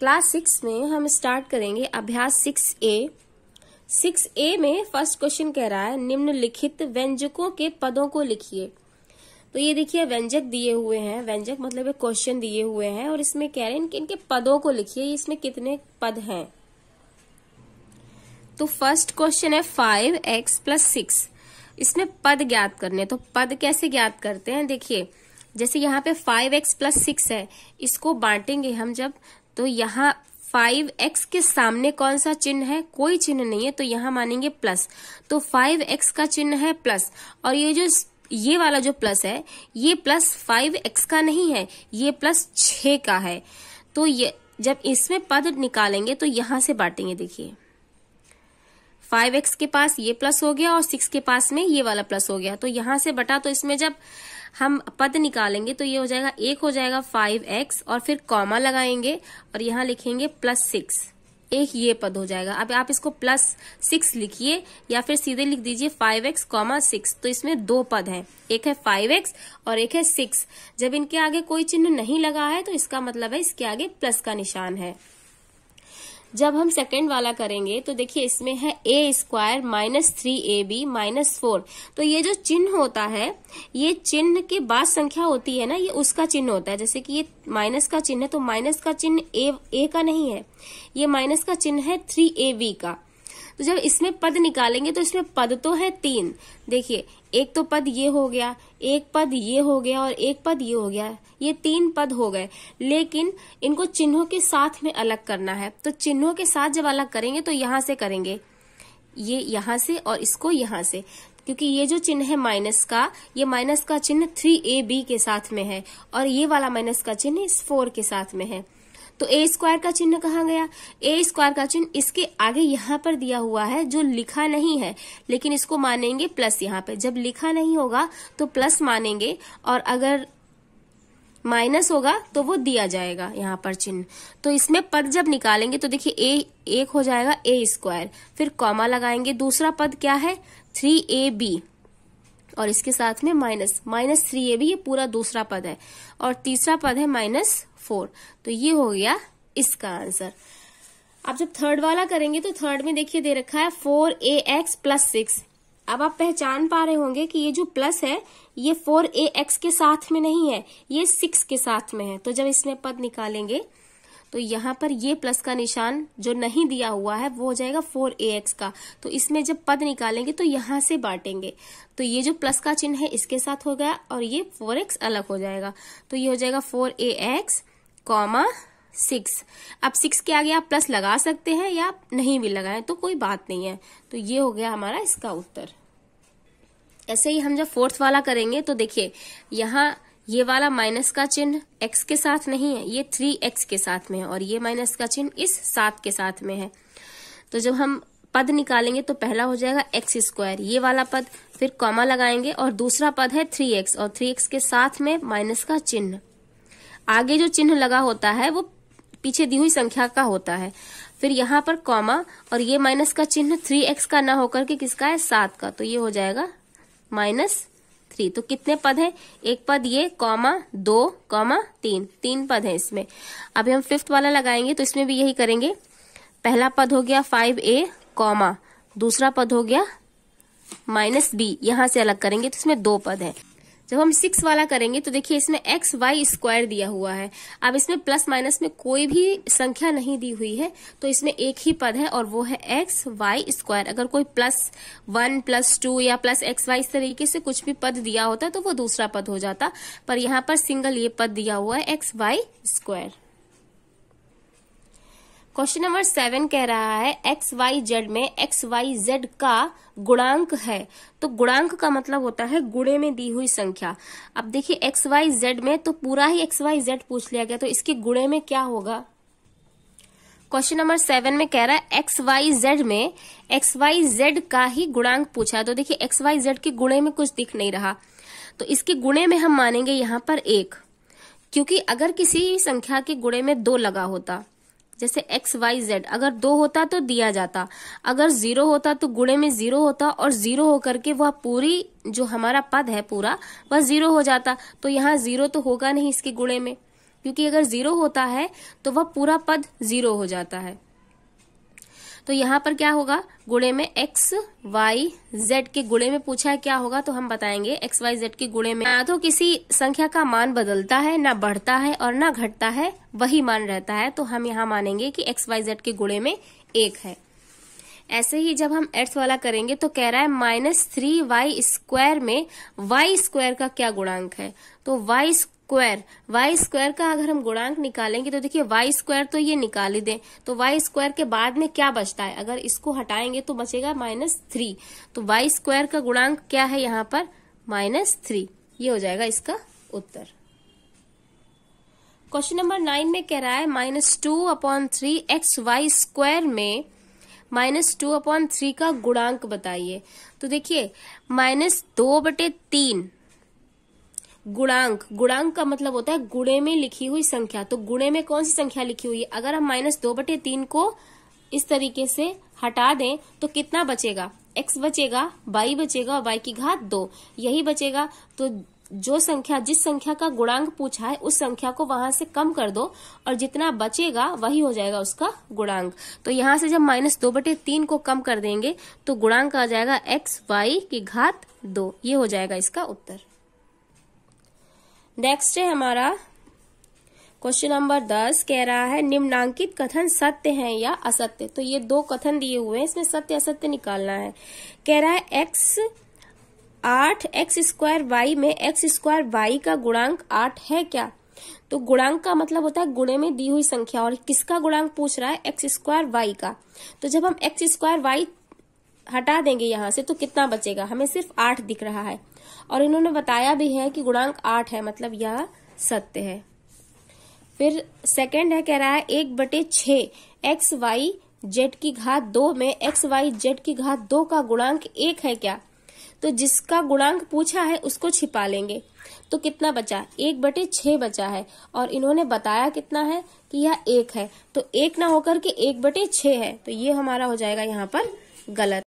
class six में हम start करेंगे अभ्यास सिक्स ए सिक्स ए में फर्स्ट क्वेश्चन कह रहा है निम्नलिखित व्यंजकों के पदों को लिखिए तो ये देखिए व्यंजक दिए हुए हैं व्यंजक मतलब एक क्वेश्चन दिए हुए हैं और इसमें कह रहे हैं इनके इनके पदों को लिखिए इसमें कितने पद हैं तो फर्स्ट क्वेश्चन है फाइव एक्स प्लस सिक्स इसमें पद ज्ञात करने तो पद कैसे ज्ञात करते हैं देखिए जैसे यहाँ पे फाइव एक्स प्लस सिक्स है इसको बांटेंगे हम जब तो यहाँ फाइव एक्स के सामने कौन सा चिन्ह है कोई चिन्ह नहीं है तो यहाँ मानेंगे प्लस तो फाइव एक्स का चिन्ह है प्लस और ये जो ये वाला जो प्लस है ये प्लस फाइव एक्स का नहीं है ये प्लस छ का है तो ये जब इसमें पद निकालेंगे तो यहां से बांटेंगे देखिए फाइव एक्स के पास ये प्लस हो गया और सिक्स के पास में ये वाला प्लस हो गया तो यहां से बटा तो इसमें जब हम पद निकालेंगे तो ये हो जाएगा एक हो जाएगा फाइव एक्स और फिर कॉमा लगाएंगे और यहाँ लिखेंगे प्लस सिक्स एक ये पद हो जाएगा अब आप इसको प्लस सिक्स लिखिए या फिर सीधे लिख दीजिए फाइव एक्स कॉमा सिक्स तो इसमें दो पद हैं एक है फाइव एक्स और एक है सिक्स जब इनके आगे कोई चिन्ह नहीं लगा है तो इसका मतलब है इसके आगे प्लस का निशान है जब हम सेकंड वाला करेंगे तो देखिए इसमें है a square minus three a b minus four तो ये जो चिन्ह होता है ये चिन्ह के बाद संख्या होती है ना ये उसका चिन्ह होता है जैसे कि ये माइनस का चिन्ह है तो माइनस का चिन्ह ए ए का नहीं है ये माइनस का चिन्ह है थ्री ए बी का तो जब इसमें पद निकालेंगे तो इसमें पद तो है तीन देखिए एक तो पद ये हो गया एक पद ये हो गया और एक पद ये हो गया ये तीन पद हो गए लेकिन इनको चिन्हों के साथ में अलग करना है तो चिन्हों के साथ जब अलग करेंगे तो यहां से करेंगे ये यहां से और इसको यहां से क्योंकि ये जो चिन्ह है माइनस का ये माइनस का चिन्ह थ्री ए बी के साथ में है और ये वाला माइनस का चिन्ह इस फोर के साथ में है तो ए स्क्वायर का चिन्ह कहा गया ए स्क्वायर का चिन्ह इसके आगे यहाँ पर दिया हुआ है जो लिखा नहीं है लेकिन इसको मानेंगे प्लस यहाँ पे जब लिखा नहीं होगा तो प्लस मानेंगे और अगर माइनस होगा तो वो दिया जाएगा यहाँ पर चिन्ह तो इसमें पद जब निकालेंगे तो देखिए ए एक हो जाएगा ए स्क्वायर फिर कॉमा लगाएंगे दूसरा पद क्या है थ्री ए बी और इसके साथ में माइनस माइनस थ्री ये भी ये पूरा दूसरा पद है और तीसरा पद है माइनस फोर तो ये हो गया इसका आंसर आप जब थर्ड वाला करेंगे तो थर्ड में देखिए दे रखा है four a x plus six अब आप पहचान पा रहे होंगे कि ये जो प्लस है ये फोर ए एक्स के साथ में नहीं है ये सिक्स के साथ में है तो जब इसमें पद निकालेंगे तो यहाँ पर ये प्लस का निशान जो नहीं दिया हुआ है वो हो जाएगा फोर ए एक्स का तो इसमें जब पद निकालेंगे तो यहां से बांटेंगे तो ये जो प्लस का चिन्ह है इसके साथ हो गया और ये फोर एक्स अलग हो जाएगा तो ये हो जाएगा four a x comma six अब सिक्स के आगे आप प्लस लगा सकते हैं या नहीं भी लगाए तो कोई बात नहीं है तो ये हो गया हमारा इसका उत्तर ऐसे ही हम जब फोर्थ वाला करेंगे तो देखिये यहाँ ये वाला माइनस का चिन्ह x के साथ नहीं है ये थ्री एक्स के साथ में है और ये माइनस का चिन्ह इस सात के साथ में है तो जब हम पद निकालेंगे तो पहला हो जाएगा एक्स स्क्वायर ये वाला पद फिर कॉमा लगाएंगे और दूसरा पद है थ्री एक्स और थ्री एक्स के साथ में माइनस का चिन्ह आगे जो चिन्ह लगा होता है वो पीछे दी हुई संख्या का होता है फिर यहाँ पर कॉमा और ये माइनस का चिन्ह थ्री एक्स का ना होकर के किसका है सात का तो ये हो जाएगा माइनस थ्री तो कितने पद हैं एक पद ये कॉमा दो कॉमा तीन तीन पद हैं इसमें अभी हम फिफ्थ वाला लगाएंगे तो इसमें भी यही करेंगे पहला पद हो गया फाइव ए कॉमा दूसरा पद हो गया माइनस बी यहां से अलग करेंगे तो इसमें दो पद है जब हम सिक्स वाला करेंगे तो देखिए इसमें एक्स वाई स्क्वायर दिया हुआ है अब इसमें प्लस माइनस में कोई भी संख्या नहीं दी हुई है तो इसमें एक ही पद है और वो है एक्स वाई स्क्वायर अगर कोई प्लस वन प्लस टू या प्लस एक्स वाई इस तरीके से कुछ भी पद दिया होता तो वो दूसरा पद हो जाता पर यहाँ पर सिंगल ये पद दिया हुआ है x y square question number seven कह रहा है एक्स वाई जेड में एक्स वाई जेड का गुणांक है तो गुणांक का मतलब होता है गुणे में दी हुई संख्या अब देखिए एक्स वाई जेड में तो पूरा ही एक्स वाई जेड पूछ लिया गया तो इसके गुणे में क्या होगा क्वेश्चन नंबर सेवन में कह रहा है एक्स वाई जेड में एक्स वाई जेड का ही गुणांक पूछा है तो देखिए एक्स वाई जेड के गुणे में कुछ दिख नहीं रहा तो इसके गुणे में हम मानेंगे यहां पर एक क्योंकि अगर किसी संख्या के गुणे में दो लगा होता जैसे एक्स वाई जेड अगर दो होता तो दिया जाता अगर जीरो होता तो गुणे में जीरो होता और जीरो होकर के वह पूरी जो हमारा पद है पूरा वह जीरो हो जाता तो यहाँ जीरो तो होगा नहीं इसके गुणे में क्योंकि अगर जीरो होता है तो वह पूरा पद जीरो हो जाता है तो यहाँ पर क्या होगा गुड़े में एक्स वाई जेड के गुड़े में पूछा है क्या होगा तो हम बताएंगे एक्स वाई जेड के गुड़े में ना तो किसी संख्या का मान बदलता है ना बढ़ता है और ना घटता है वही मान रहता है तो हम यहाँ मानेंगे कि एक्स वाई जेड के गुड़े में एक है ऐसे ही जब हम एड्स वाला करेंगे तो कह रहा है माइनस थ्री वाई स्क्वायर में वाई स्क्वायर का क्या गुणांक है तो वाई स्क्वायर वाई स्क्वायर का अगर हम गुणांक निकालेंगे तो देखिए वाई स्क्वायर तो ये निकाल ही दें तो वाई स्क्वायर के बाद में क्या बचता है अगर इसको हटाएंगे तो बचेगा माइनस थ्री तो वाई स्क्वायर का गुणांक क्या है यहाँ पर माइनस थ्री ये हो जाएगा इसका उत्तर क्वेश्चन नंबर नाइन में कह रहा है minus two upon three x y square में माइनस टू अपॉन थ्री का गुणांक बताइए तो देखिए माइनस दो बटे तीन गुणांक गुणांक का मतलब होता है गुणे में लिखी हुई संख्या तो गुणे में कौन सी संख्या लिखी हुई है अगर हम माइनस दो बटे तीन को इस तरीके से हटा दें तो कितना बचेगा एक्स बचेगा वाई बचेगा और वाई की घात दो यही बचेगा तो जो संख्या जिस संख्या का गुणांक पूछा है उस संख्या को वहां से कम कर दो और जितना बचेगा वही हो जाएगा उसका गुणांक तो यहां से जब माइनस दो बटे तीन को कम कर देंगे तो गुणांक आ जाएगा एक्स वाई की घात दो ये हो जाएगा इसका उत्तर नेक्स्ट है हमारा क्वेश्चन नंबर दस कह रहा है निम्नांकित कथन सत्य है या असत्य तो ये दो कथन दिए हुए हैं इसमें सत्य असत्य निकालना है कह रहा है एक्स आठ एक्स स्क्वायर वाई में एक्स स्क्वायर वाई का गुणांक आठ है क्या तो गुणांक का मतलब होता है गुणे में दी हुई संख्या और किसका गुणांक पूछ रहा है एक्स स्क्वायर वाई का तो जब हम एक्स स्क्वायर वाई हटा देंगे यहां से तो कितना बचेगा हमें सिर्फ आठ दिख रहा है और इन्होंने बताया भी है कि गुणांक आठ है मतलब यह सत्य है फिर सेकंड है कह रहा है एक बटे छ एक्स वाई जेड की घात दो में एक्स वाई जेड की घात दो का गुणांक एक है क्या तो जिसका गुणांक पूछा है उसको छिपा लेंगे तो कितना बचा एक बटे छ बचा है और इन्होंने बताया कितना है कि यह एक है तो एक ना होकर के एक बटे छ है तो ये हमारा हो जाएगा यहाँ पर गलत